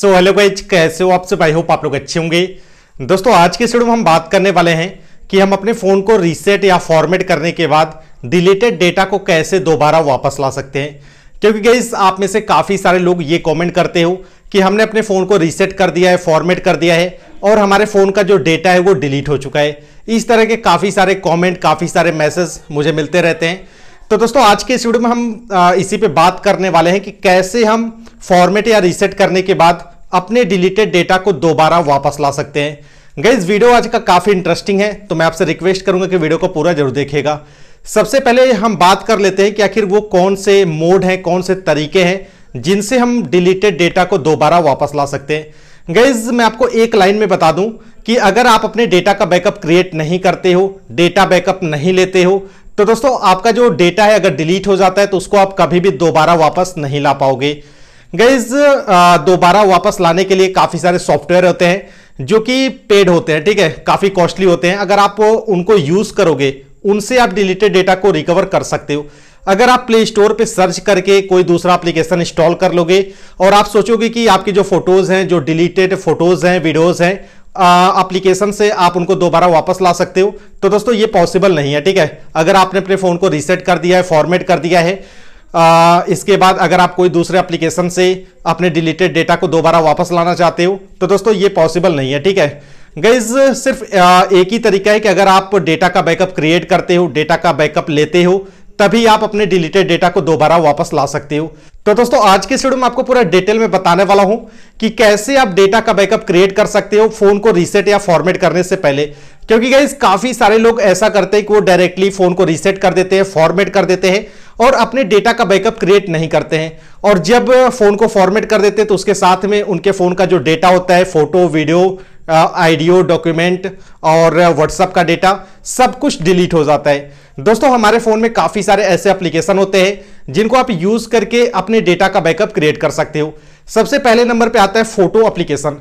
so hello guys कैसे हो आप सब आई होप आप लोग अच्छे होंगे दोस्तों आज के वीडियो में हम बात करने वाले हैं कि हम अपने फ़ोन को रीसेट या फॉर्मेट करने के बाद डिलीटेड डेटा को कैसे दोबारा वापस ला सकते हैं क्योंकि गाइज आप में से काफ़ी सारे लोग ये कमेंट करते हो कि हमने अपने फ़ोन को रीसेट कर दिया है फॉर्मेट कर दिया है और हमारे फ़ोन का जो डेटा है वो डिलीट हो चुका है इस तरह के काफ़ी सारे कॉमेंट काफ़ी सारे मैसेज मुझे मिलते रहते हैं तो दोस्तों आज के इस वीडियो में हम इसी पे बात करने वाले हैं कि कैसे हम फॉर्मेट या रीसेट करने के बाद अपने डिलीटेड डेटा को दोबारा वापस ला सकते हैं गई वीडियो आज का काफ़ी इंटरेस्टिंग है तो मैं आपसे रिक्वेस्ट करूंगा कि वीडियो को पूरा जरूर देखेगा सबसे पहले हम बात कर लेते हैं कि आखिर वो कौन से मोड हैं कौन से तरीके हैं जिनसे हम डिलीटेड डेटा को दोबारा वापस ला सकते हैं गैज मैं आपको एक लाइन में बता दूं कि अगर आप अपने डेटा का बैकअप क्रिएट नहीं करते हो डेटा बैकअप नहीं लेते हो तो दोस्तों आपका जो डेटा है अगर डिलीट हो जाता है तो उसको आप कभी भी दोबारा वापस नहीं ला पाओगे गैज दोबारा वापस लाने के लिए काफ़ी सारे सॉफ्टवेयर होते हैं जो कि पेड होते हैं ठीक है काफ़ी कॉस्टली होते हैं अगर आप उनको यूज़ करोगे उनसे आप डिलीटेड डेटा को रिकवर कर सकते हो अगर आप प्ले स्टोर पर सर्च करके कोई दूसरा एप्लीकेशन इंस्टॉल कर लोगे और आप सोचोगे कि आपके जो फोटोज़ हैं जो डिलीटेड फोटोज़ हैं वीडियोज़ हैं एप्लीकेशन से आप उनको दोबारा वापस ला सकते हो तो दोस्तों ये पॉसिबल नहीं है ठीक है अगर आपने अपने फ़ोन को रीसेट कर दिया है फॉर्मेट कर दिया है आ, इसके बाद अगर आप कोई दूसरे एप्लीकेशन से अपने डिलीटेड डेटा को दोबारा वापस लाना चाहते हो तो दोस्तों ये पॉसिबल नहीं है ठीक है गईज सिर्फ एक ही तरीका है कि अगर आप डेटा का बैकअप क्रिएट करते हो डेटा का बैकअप लेते हो तभी आप अपने डिलीटेड डेटा को दोबारा वापस ला सकते हो तो दोस्तों आज के वीडियो में आपको पूरा डिटेल में बताने वाला हूं कि कैसे आप डेटा का बैकअप क्रिएट कर सकते हो फोन को रीसेट या फॉर्मेट करने से पहले क्योंकि गाइज काफी सारे लोग ऐसा करते हैं कि वो डायरेक्टली फोन को रीसेट कर देते हैं फॉर्मेट कर देते हैं और अपने डेटा का बैकअप क्रिएट नहीं करते हैं और जब फोन को फॉर्मेट कर देते हैं तो उसके साथ में उनके फोन का जो डेटा होता है फोटो वीडियो आइडियो डॉक्यूमेंट और व्हाट्सअप का डेटा सब कुछ डिलीट हो जाता है दोस्तों हमारे फोन में काफी सारे ऐसे एप्लीकेशन होते हैं जिनको आप यूज करके अपने डेटा का बैकअप क्रिएट कर सकते हो सबसे पहले नंबर पे आता है फोटो एप्लीकेशन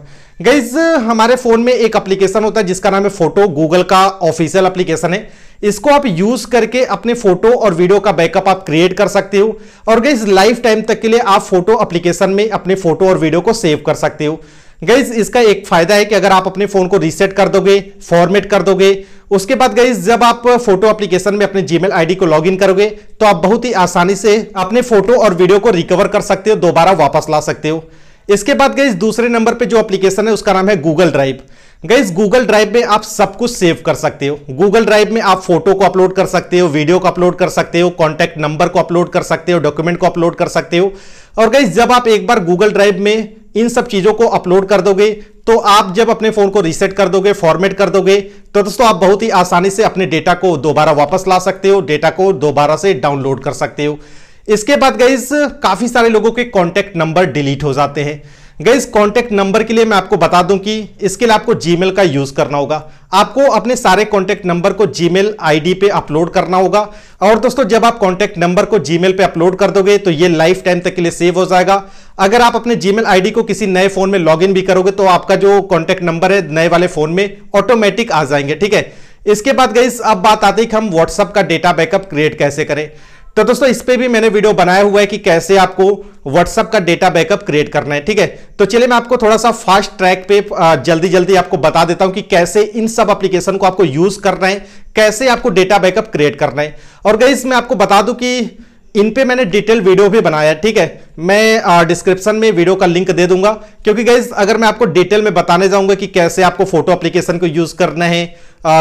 गईज हमारे फोन में एक एप्लीकेशन होता है जिसका नाम है फोटो गूगल का ऑफिशियल एप्लीकेशन है इसको आप यूज करके अपने फोटो और वीडियो का बैकअप आप क्रिएट कर सकते हो और गईज लाइफ टाइम तक के लिए आप फोटो एप्लीकेशन में अपने फोटो और वीडियो को सेव कर सकते हो गईज इसका एक फायदा है कि अगर आप अपने फोन को रीसेट कर दोगे फॉर्मेट कर दोगे उसके बाद गई जब आप फोटो एप्लीकेशन में अपने जीमेल आईडी को लॉगिन करोगे तो आप बहुत ही आसानी से अपने फोटो और वीडियो को रिकवर कर सकते हो दोबारा वापस ला सकते हो इसके बाद गई दूसरे नंबर पे जो एप्लीकेशन है उसका नाम है Google drive guys Google drive में आप सब कुछ सेव कर सकते हो गूगल ड्राइव में आप फोटो को अपलोड कर सकते हो वीडियो को अपलोड कर सकते हो कॉन्टैक्ट नंबर को अपलोड कर सकते हो डॉक्यूमेंट को अपलोड कर सकते हो और गाइज जब आप एक बार गूगल ड्राइव में इन सब चीज़ों को अपलोड कर दोगे तो आप जब अपने फ़ोन को रीसेट कर दोगे फॉर्मेट कर दोगे तो दोस्तों आप बहुत ही आसानी से अपने डेटा को दोबारा वापस ला सकते हो डेटा को दोबारा से डाउनलोड कर सकते हो इसके बाद गाइज काफ़ी सारे लोगों के कॉन्टैक्ट नंबर डिलीट हो जाते हैं गई कॉन्टैक्ट नंबर के लिए मैं आपको बता दूं कि इसके लिए आपको जीमेल का यूज़ करना होगा आपको अपने सारे कॉन्टैक्ट नंबर को जीमेल आईडी पे अपलोड करना होगा और दोस्तों जब आप कॉन्टैक्ट नंबर को जीमेल पे अपलोड कर दोगे तो ये लाइफ टाइम तक के लिए सेव हो जाएगा अगर आप अपने जीमेल आईडी को किसी नए फोन में लॉग भी करोगे तो आपका जो कॉन्टैक्ट नंबर है नए वाले फोन में ऑटोमेटिक आ जाएंगे ठीक है इसके बाद गई अब बात आती है कि हम व्हाट्सअप का डेटा बैकअप क्रिएट कैसे करें तो दोस्तों इस पर भी मैंने वीडियो बनाया हुआ है कि कैसे आपको व्हाट्सअप का डेटा बैकअप क्रिएट करना है ठीक है तो चलिए मैं आपको थोड़ा सा फास्ट ट्रैक पे जल्दी जल्दी आपको बता देता हूं कि कैसे इन सब एप्लीकेशन को आपको यूज करना है कैसे आपको डेटा बैकअप क्रिएट करना है और गई मैं आपको बता दूं कि इन पे मैंने डिटेल वीडियो भी बनाया है ठीक है मैं डिस्क्रिप्शन में वीडियो का लिंक दे दूंगा क्योंकि गाइज अगर मैं आपको डिटेल में बताने जाऊंगा कि कैसे आपको फोटो एप्लीकेशन को यूज करना है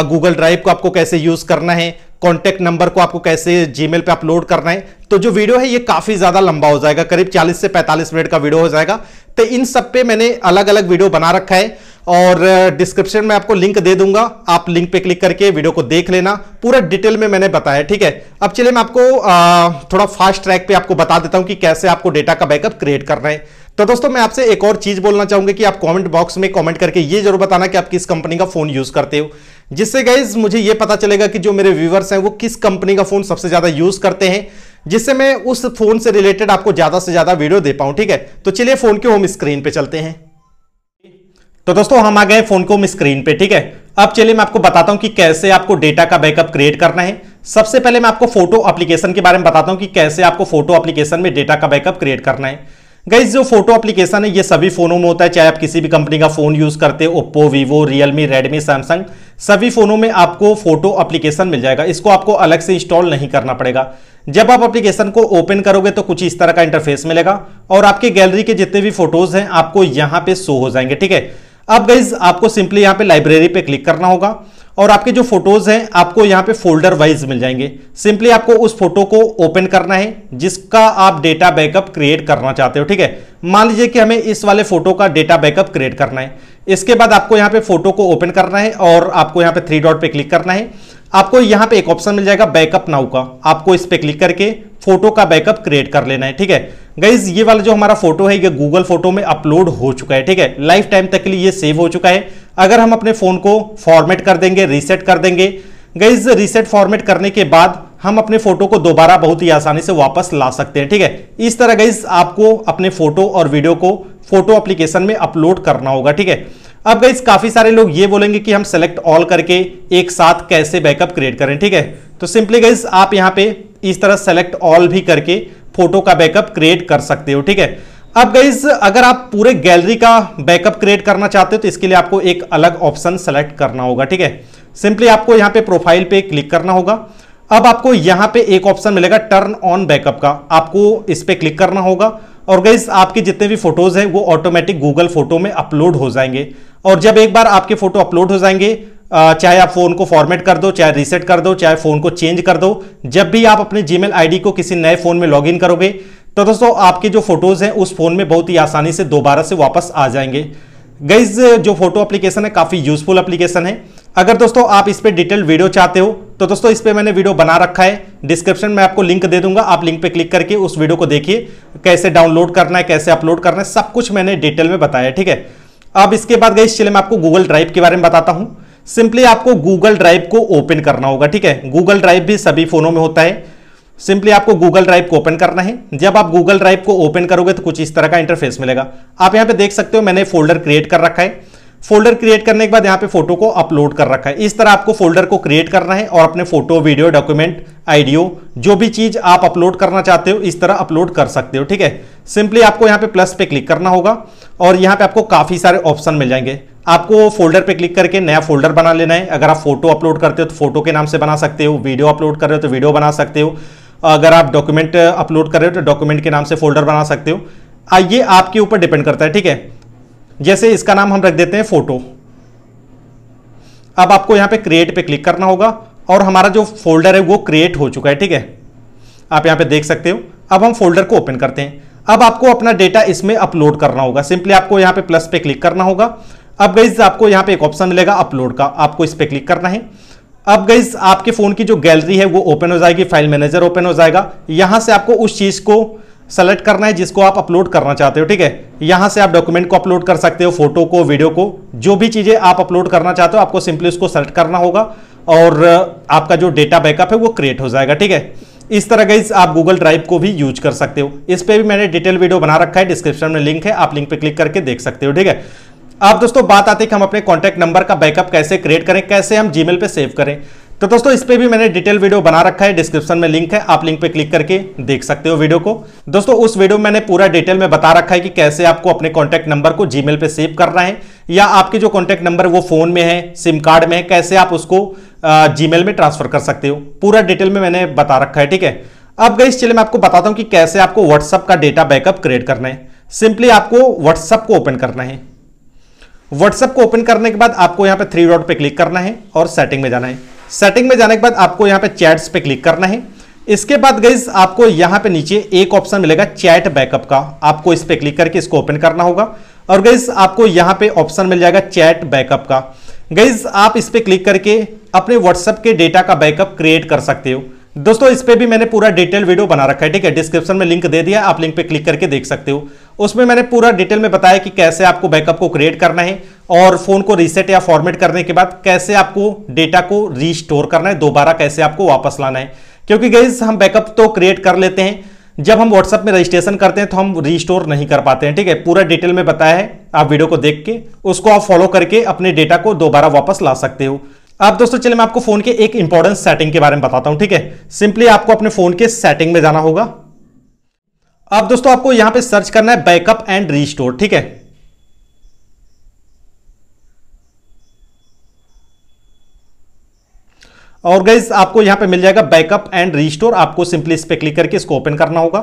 गूगल ड्राइव को आपको कैसे यूज करना है कॉन्टैक्ट नंबर को आपको कैसे जीमेल पे अपलोड करना है तो जो वीडियो है ये काफी ज्यादा लंबा हो जाएगा करीब 40 से 45 मिनट का वीडियो हो जाएगा तो इन सब पे मैंने अलग अलग वीडियो बना रखा है और डिस्क्रिप्शन में आपको लिंक दे दूंगा आप लिंक पे क्लिक करके वीडियो को देख लेना पूरा डिटेल में मैंने बताया ठीक है अब चलिए मैं आपको आ, थोड़ा फास्ट ट्रैक पे आपको बता देता हूं कि कैसे आपको डेटा का बैकअप क्रिएट करना है तो दोस्तों मैं आपसे एक और चीज बोलना चाहूंगा कि आप कमेंट बॉक्स में कमेंट करके ये जरूर बताना कि आप किस कंपनी का फोन यूज करते हो जिससे गाइज मुझे ये पता चलेगा कि जो मेरे व्यूवर्स हैं वो किस कंपनी का फोन सबसे ज्यादा यूज करते हैं जिससे मैं उस फोन से रिलेटेड आपको ज्यादा से ज्यादा वीडियो दे पाऊँ ठीक है तो चलिए फोन के होम स्क्रीन पे चलते हैं तो दोस्तों हम आ गए फोन के होम स्क्रीन पे ठीक है अब चलिए मैं आपको बताता हूँ कि कैसे आपको डेटा का बैकअप क्रिएट करना है सबसे पहले मैं आपको फोटो अप्लीकेशन के बारे में बताता हूँ कि कैसे आपको फोटो अप्लीकेशन में डेटा का बैकअप क्रिएट करना है गई जो फोटो अप्लीकेशन है ये सभी फोनों में होता है चाहे आप किसी भी कंपनी का फोन यूज करते हो Oppo Vivo Realme Redmi Samsung सभी फोनों में आपको फोटो अप्लीकेशन मिल जाएगा इसको आपको अलग से इंस्टॉल नहीं करना पड़ेगा जब आप एप्लीकेशन को ओपन करोगे तो कुछ इस तरह का इंटरफेस मिलेगा और आपकी गैलरी के जितने भी फोटोज हैं आपको यहां पे शो हो जाएंगे ठीक है अब गाइज आपको सिंपली यहां पे लाइब्रेरी पे क्लिक करना होगा और आपके जो फोटोज हैं आपको यहाँ पे फोल्डर वाइज मिल जाएंगे सिंपली आपको उस फोटो को ओपन करना है जिसका आप डेटा बैकअप क्रिएट करना चाहते हो ठीक है मान लीजिए कि हमें इस वाले फोटो का डेटा बैकअप क्रिएट करना है इसके बाद आपको यहाँ पे फोटो को ओपन करना है और आपको यहाँ पे थ्री डॉट पे क्लिक करना है आपको यहां पे एक ऑप्शन मिल जाएगा बैकअप नाउ का आपको इस पर क्लिक करके फोटो का बैकअप क्रिएट कर लेना है ठीक है गाइज ये वाला जो हमारा फोटो है ये गूगल फोटो में अपलोड हो चुका है ठीक है लाइफ टाइम तक के लिए ये सेव हो चुका है अगर हम अपने फोन को फॉर्मेट कर देंगे रीसेट कर देंगे गाइज रीसेट फॉर्मेट करने के बाद हम अपने फोटो को दोबारा बहुत ही आसानी से वापस ला सकते हैं ठीक है इस तरह गाइज आपको अपने फोटो और वीडियो को फोटो अप्लीकेशन में अपलोड करना होगा ठीक है अब गई काफी सारे लोग ये बोलेंगे कि हम सेलेक्ट ऑल करके एक साथ कैसे बैकअप क्रिएट करें ठीक है तो सिंपली गई आप यहाँ पे इस तरह सेलेक्ट ऑल भी करके फोटो का बैकअप क्रिएट कर सकते हो ठीक है अब गाइज अगर आप पूरे गैलरी का बैकअप क्रिएट करना चाहते हो तो इसके लिए आपको एक अलग ऑप्शन सेलेक्ट करना होगा ठीक है सिंपली आपको यहाँ पे प्रोफाइल पे क्लिक करना होगा अब आपको यहाँ पे एक ऑप्शन मिलेगा टर्न ऑन बैकअप का आपको इस पर क्लिक करना होगा और गईज आपके जितने भी फोटोज हैं वो ऑटोमेटिक गूगल फोटो में अपलोड हो जाएंगे और जब एक बार आपके फोटो अपलोड हो जाएंगे चाहे आप फोन को फॉर्मेट कर दो चाहे रीसेट कर दो चाहे फोन को चेंज कर दो जब भी आप अपने जीमेल आईडी को किसी नए फोन में लॉगिन करोगे तो दोस्तों आपके जो फोटोज हैं उस फोन में बहुत ही आसानी से दोबारा से वापस आ जाएंगे गईज जो फोटो एप्लीकेशन है काफी यूजफुल एप्लीकेशन है अगर दोस्तों आप इस पर डिटेल वीडियो चाहते हो तो दोस्तों इस पर मैंने वीडियो बना रखा है डिस्क्रिप्शन में आपको लिंक दे दूंगा आप लिंक पे क्लिक करके उस वीडियो को देखिए कैसे डाउनलोड करना है कैसे अपलोड करना है सब कुछ मैंने डिटेल में बताया ठीक है अब इसके बाद गई चलिए मैं आपको गूगल ड्राइव के बारे में बताता हूं सिंपली आपको गूगल ड्राइव को ओपन करना होगा ठीक है गूगल ड्राइव भी सभी फोनों में होता है सिंपली आपको गूगल ड्राइव को ओपन करना है जब आप गूगल ड्राइव को ओपन करोगे तो कुछ इस तरह का इंटरफेस मिलेगा आप यहां पे देख सकते हो मैंने फोल्डर क्रिएट कर रखा है फोल्डर क्रिएट करने के बाद यहाँ पे फोटो को अपलोड कर रखा है इस तरह आपको फोल्डर को क्रिएट करना है और अपने फोटो वीडियो डॉक्यूमेंट आइडियो जो भी चीज आप अपलोड करना चाहते हो इस तरह अपलोड कर सकते हो ठीक है सिंपली आपको यहाँ पे प्लस पे क्लिक करना होगा और यहाँ पे आपको काफ़ी सारे ऑप्शन मिल जाएंगे आपको फोल्डर पे क्लिक करके नया फोल्डर बना लेना है अगर आप फोटो अपलोड करते हो तो फोटो के नाम से बना सकते हो वीडियो अपलोड कर रहे हो तो वीडियो बना सकते हो अगर आप डॉक्यूमेंट अपलोड कर रहे हो तो डॉक्यूमेंट के नाम से फोल्डर बना सकते हो ये आपके ऊपर डिपेंड करता है ठीक है जैसे इसका नाम हम रख देते हैं फोटो अब आपको यहाँ पे क्रिएट पे क्लिक करना होगा और हमारा जो फोल्डर है वो क्रिएट हो चुका है ठीक है आप यहाँ पे देख सकते हो अब हम फोल्डर को ओपन करते हैं अब आपको अपना डेटा इसमें अपलोड करना होगा सिंपली आपको यहाँ पे प्लस पे क्लिक करना होगा अब गईज आपको यहाँ पे एक ऑप्शन मिलेगा अपलोड का आपको इस पर क्लिक करना है अब गईज आपके फ़ोन की जो गैलरी है वो ओपन हो जाएगी फाइल मैनेजर ओपन हो जाएगा यहाँ से आपको उस चीज़ को सेलेक्ट करना है जिसको आप अपलोड करना चाहते हो ठीक है यहाँ से आप डॉक्यूमेंट को अपलोड कर सकते हो फोटो को वीडियो को जो भी चीज़ें आप अपलोड करना चाहते हो आपको सिंपली उसको सेलेक्ट करना होगा और आपका जो डेटा बैकअप है वो क्रिएट हो जाएगा ठीक है इस तरह गई आप गूगल ड्राइव को भी यूज कर सकते हो इस पर भी मैंने डिटेल वीडियो बना रखा है डिस्क्रिप्शन में लिंक है आप लिंक पर क्लिक करके देख सकते हो ठीक है अब दोस्तों बात आती है कि हम अपने कॉन्टैक्ट नंबर का बैकअप कैसे क्रिएट करें कैसे हम जीमेल मेल सेव करें तो दोस्तों इस पर भी मैंने डिटेल वीडियो बना रखा है डिस्क्रिप्शन में लिंक है आप लिंक पे क्लिक करके देख सकते हो वीडियो को दोस्तों उस वीडियो में मैंने पूरा डिटेल में बता रखा है कि कैसे आपको अपने कॉन्टैक्ट नंबर को जीमेल पे सेव करना है या आपके जो कॉन्टैक्ट नंबर वो फ़ोन में है सिम कार्ड में है कैसे आप उसको जीमेल में ट्रांसफ़र कर सकते हो पूरा डिटेल में मैंने बता रखा है ठीक है अब गई चलिए मैं आपको बताता हूँ कि कैसे आपको व्हाट्सअप का डेटा बैकअप क्रिएट करना है सिंपली आपको व्हाट्सअप को ओपन करना है व्हाट्सअप को ओपन करने के बाद आपको यहां पे थ्री डॉट पे क्लिक करना है और सेटिंग में जाना है सेटिंग में जाने के बाद आपको यहां पे चैट्स पे क्लिक करना है इसके बाद गईज आपको यहां पे नीचे एक ऑप्शन मिलेगा चैट बैकअप का आपको इस पर क्लिक करके इसको ओपन करना होगा और गईज आपको यहाँ पे ऑप्शन मिल जाएगा चैट बैकअप का गईज आप इस पर क्लिक करके अपने व्हाट्सएप के डेटा का बैकअप क्रिएट कर सकते हो दोस्तों इस पर भी मैंने पूरा डिटेल वीडियो बना रखा है ठीक है डिस्क्रिप्शन में लिंक दे दिया आप लिंक पे क्लिक करके देख सकते हो उसमें मैंने पूरा डिटेल में बताया कि कैसे आपको बैकअप को क्रिएट करना है और फोन को रीसेट या फॉर्मेट करने के बाद कैसे आपको डेटा को रीस्टोर करना है दोबारा कैसे आपको वापस लाना है क्योंकि गईज हम बैकअप तो क्रिएट कर लेते हैं जब हम व्हाट्सअप में रजिस्ट्रेशन करते हैं तो हम रिस्टोर नहीं कर पाते हैं ठीक है पूरा डिटेल में बताया है आप वीडियो को देख के उसको आप फॉलो करके अपने डेटा को दोबारा वापस ला सकते हो अब दोस्तों चलिए मैं आपको फोन के एक इंपॉर्टेंट सेटिंग के बारे में बताता हूं ठीक है सिंपली आपको अपने फोन के सेटिंग में जाना होगा अब दोस्तों आपको यहां पे सर्च करना है बैकअप एंड रिस्टोर ठीक है और गाइज आपको यहां पे मिल जाएगा बैकअप एंड रिस्टोर आपको सिंपली इस पर क्लिक करके इसको ओपन करना होगा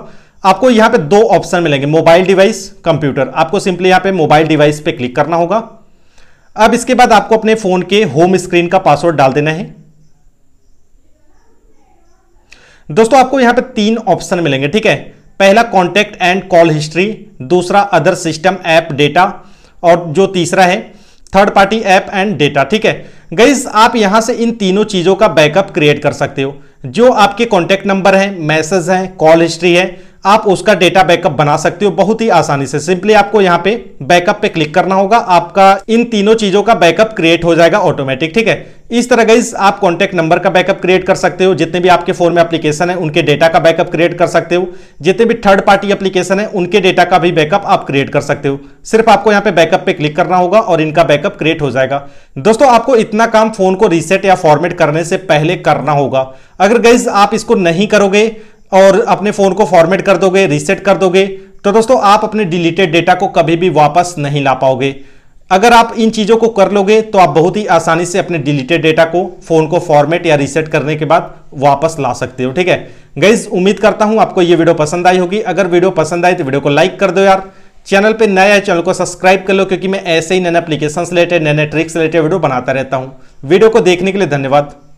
आपको यहां पे दो ऑप्शन मिलेंगे मोबाइल डिवाइस कंप्यूटर आपको सिंपली यहां पे मोबाइल डिवाइस पे क्लिक करना होगा अब इसके बाद आपको अपने फोन के होम स्क्रीन का पासवर्ड डाल देना है दोस्तों आपको यहां पर तीन ऑप्शन मिलेंगे ठीक है पहला कॉन्टेक्ट एंड कॉल हिस्ट्री दूसरा अदर सिस्टम ऐप डेटा और जो तीसरा है third party app and data ठीक है गईज आप यहां से इन तीनों चीज़ों का बैकअप क्रिएट कर सकते हो जो आपके कॉन्टैक्ट नंबर है मैसेज है कॉल हिस्ट्री है आप उसका डेटा बैकअप बना सकते हो बहुत ही आसानी से सिंपली आपको यहाँ पे बैकअप पे क्लिक करना होगा आपका इन तीनों चीजों का बैकअप क्रिएट हो जाएगा ऑटोमेटिक ठीक है इस तरह गई आप कॉन्टैक्ट नंबर का बैकअप क्रिएट कर सकते हो जितने भी आपके फोन में एप्लीकेशन है उनके डेटा का बैकअप क्रिएट कर सकते हो जितने भी थर्ड पार्टी एप्लीकेशन है उनके डेटा का भी बैकअप आप क्रिएट कर सकते हो सिर्फ आपको यहाँ पे बैकअप पे क्लिक करना होगा और इनका बैकअप क्रिएट हो जाएगा दोस्तों आपको इतना काम फोन को रीसेट या फॉर्मेट करने से पहले करना होगा अगर गाइज आप इसको नहीं करोगे और अपने फ़ोन को फॉर्मेट कर दोगे रीसेट कर दोगे तो दोस्तों आप अपने डिलीटेड डेटा को कभी भी वापस नहीं ला पाओगे अगर आप इन चीज़ों को कर लोगे तो आप बहुत ही आसानी से अपने डिलीटेड डेटा को फ़ोन को फॉर्मेट या रीसेट करने के बाद वापस ला सकते हो ठीक है गईज उम्मीद करता हूं आपको ये वीडियो पसंद आई होगी अगर वीडियो पसंद आई तो वीडियो को लाइक कर दो यार चैनल पे नया है चैनल को सब्सक्राइब कर लो क्योंकि मैं ऐसे ही नए एप्लीकेशन रिलेटेड नए नए ट्रिक्स रिलेटेड वीडियो बनाता रहता हूँ वीडियो को देखने के लिए धन्यवाद